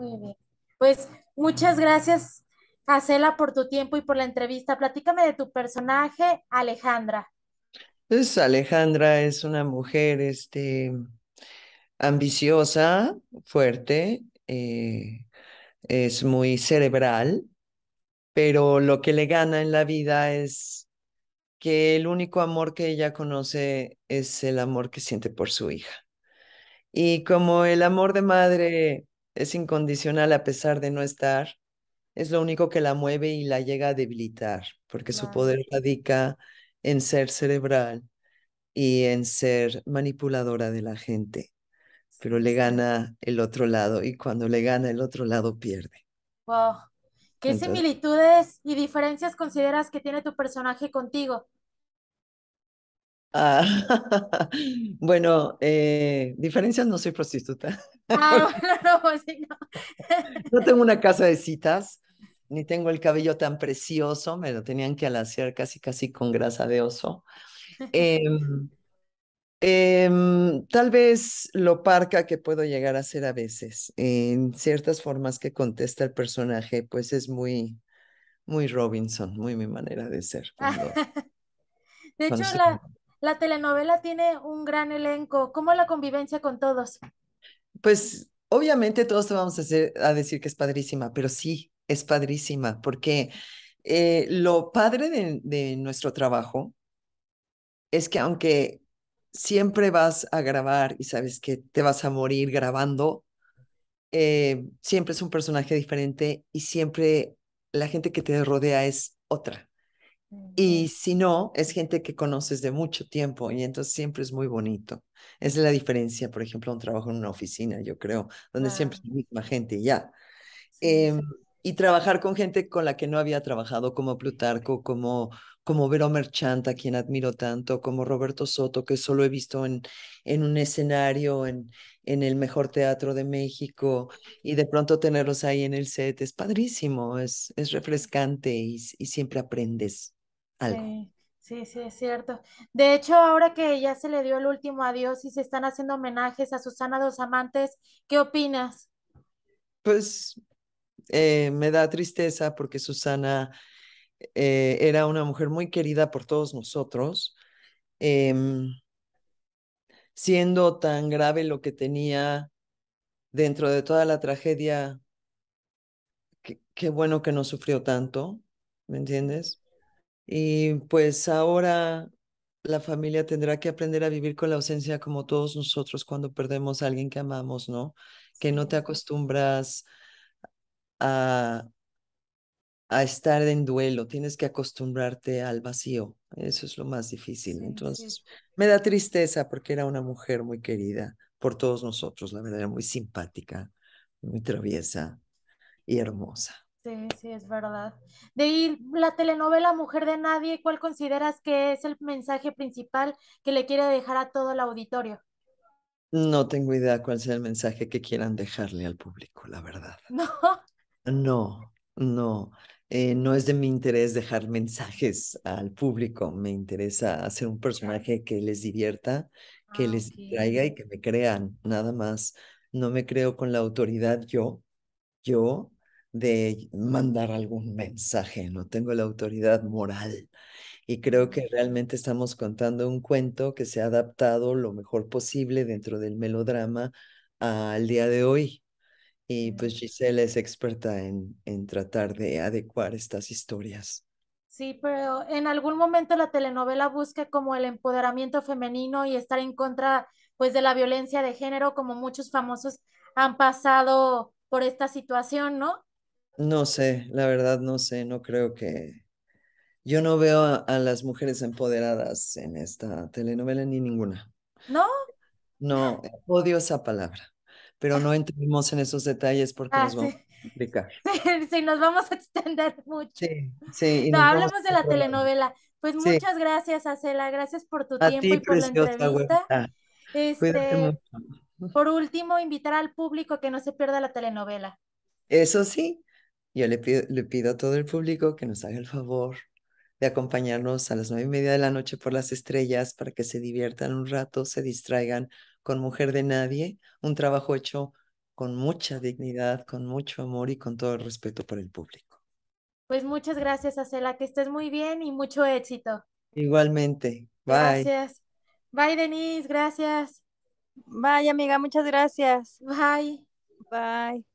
Muy bien. Pues muchas gracias, Casela, por tu tiempo y por la entrevista. Platícame de tu personaje, Alejandra. Pues Alejandra es una mujer este, ambiciosa, fuerte, eh, es muy cerebral, pero lo que le gana en la vida es que el único amor que ella conoce es el amor que siente por su hija. Y como el amor de madre es incondicional a pesar de no estar, es lo único que la mueve y la llega a debilitar, porque su poder radica en ser cerebral y en ser manipuladora de la gente, pero le gana el otro lado y cuando le gana el otro lado pierde. Wow. ¿Qué similitudes y diferencias consideras que tiene tu personaje contigo? Ah, bueno, eh, diferencias no soy prostituta. Ah, pues no, tengo una casa de citas, ni tengo el cabello tan precioso, me lo tenían que alaciar casi casi con grasa de oso. Em, em, tal vez lo parca que puedo llegar a ser a veces, en ciertas formas que contesta el personaje, pues es muy, muy Robinson, muy mi manera de ser. Ah, de hecho, la, la telenovela tiene un gran elenco. ¿Cómo la convivencia con todos? Pues obviamente todos te vamos a, decir que es padrísima, pero sí, es padrísima, porque eh, lo padre de, nuestro trabajo es que aunque siempre vas a grabar y sabes que te vas a morir grabando, eh, siempre es un personaje diferente y siempre la gente que te rodea es otra. Y si no, es gente que conoces de mucho tiempo y entonces siempre es muy bonito. es la diferencia, por ejemplo, un trabajo en una oficina, yo creo, donde siempre es la misma gente y ya. Em, y trabajar con gente con la que no había trabajado, como Plutarco, como, como Vero Merchant, a quien admiro tanto, como Roberto Soto, que solo he visto en, en un escenario, en, en el mejor teatro de México, y de pronto tenerlos ahí en el set es padrísimo, es, es refrescante y siempre aprendes. Sí. Sí, es cierto. De hecho, ahora que ya se le dio el último adiós y se están haciendo homenajes a Susana Dos Amantes, ¿qué opinas? Pues eh, me da tristeza porque Susana eh, era una mujer muy querida por todos nosotros. Em, siendo tan grave lo que tenía dentro de toda la tragedia, qué bueno que no sufrió tanto, ¿me entiendes? Y pues ahora la familia tendrá que aprender a vivir con la ausencia como todos nosotros cuando perdemos a alguien que amamos, ¿no? Que no te acostumbras a, a estar en duelo, tienes que acostumbrarte al vacío, eso es lo más difícil. Entonces, me da tristeza porque era una mujer muy querida por todos nosotros, la verdad, era muy simpática, muy traviesa y hermosa. Sí, sí, es verdad. De ahí la telenovela Mujer de Nadie, ¿cuál consideras que es el mensaje principal que le quiere dejar a todo el auditorio? No tengo idea cuál sea el mensaje que quieran dejarle al público, la verdad. No. No, no. Eh, no es de mi interés dejar mensajes al público. Me interesa hacer un personaje que les divierta, que ah, les traiga y que me crean, nada más. No me creo con la autoridad yo. Yo de mandar algún mensaje, no tengo la autoridad moral. Y creo que realmente estamos contando un cuento que se ha adaptado lo mejor posible dentro del melodrama al día de hoy. Y pues Giselle es experta en, en tratar de adecuar estas historias. Sí, pero en algún momento la telenovela busca como el empoderamiento femenino y estar en contra pues de la violencia de género, como muchos famosos han pasado por esta situación, ¿no? No sé, la verdad no sé, no creo que... Yo no veo a, las mujeres empoderadas en esta telenovela ni ninguna. ¿No? No, odio esa palabra, pero no entremos en esos detalles porque ah, nos vamos a Sí, nos vamos a extender mucho. Sí, sí. No, hablemos de la telenovela. Pues muchas gracias, Acela, gracias por tu tiempo y por la entrevista. Este, por último, invitar al público a que no se pierda la telenovela. Eso sí, yo le pido, le pido a todo el público que nos haga el favor de acompañarnos a las nueve y media de la noche por las estrellas para que se diviertan un rato, se distraigan con Mujer de Nadie, un trabajo hecho con mucha dignidad, con mucho amor y con todo el respeto por el público. Pues muchas gracias, Acela, que estés muy bien y mucho éxito. Igualmente. Bye. Gracias. Bye, Denise, gracias. Bye, amiga, muchas gracias. Bye. Bye.